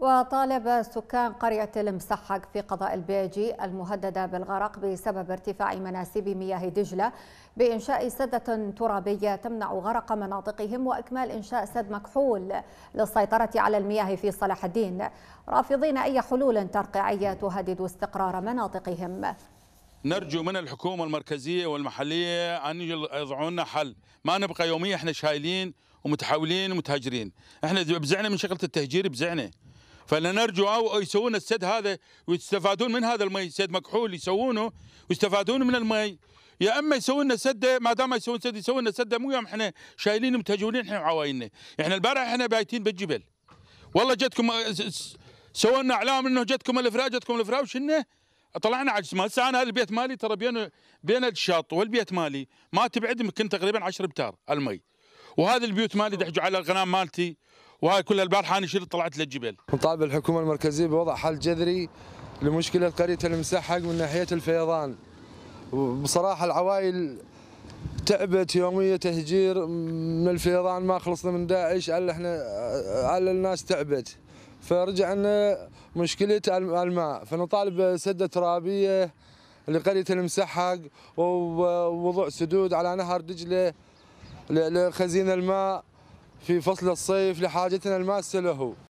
وطالب سكان قرية المسحق في قضاء البيجي المهددة بالغرق بسبب ارتفاع مناسيب مياه دجلة بإنشاء سدة ترابية تمنع غرق مناطقهم وإكمال إنشاء سد مكحول للسيطرة على المياه في صلاح الدين رافضين أي حلول ترقيعية تهدد استقرار مناطقهم نرجو من الحكومة المركزية والمحلية أن يضعوا لنا حل ما نبقى يوميا احنا شايلين ومتحولين ومتهجرين احنا بزعنا من شغلة التهجير بزعنا فلنرجو او يسوون السد هذا ويستفادون من هذا المي سد مكحول يسوونه ويستفادون من المي يا اما يسوون لنا سده ما دام يسوون سد يسوون لنا سده مو يوم احنا شايلين متجولين احنا وعوايننا احنا البارح احنا بايتين بالجبل والله جتكم سوينا اعلام انه جتكم الافراج جتكم الافراج وشنا طلعنا على ما هسه انا البيت مالي ترى بين بين الشاط والبيت مالي ما تبعد يمكن تقريبا 10 امتار المي وهذه البيوت مالي دحجوا على الغنام مالتي وهاي كلها البارحه انا شلت طلعت للجبل. نطالب الحكومه المركزيه بوضع حل جذري لمشكله قريه المسحق من ناحيه الفيضان. بصراحه العوائل تعبت يوميه تهجير من الفيضان ما خلصنا من داعش الا احنا الا الناس تعبت. فرجعنا مشكله الماء فنطالب سده ترابيه لقريه المسحق ووضع سدود على نهر دجله لخزين الماء في فصل الصيف لحاجتنا الماسة له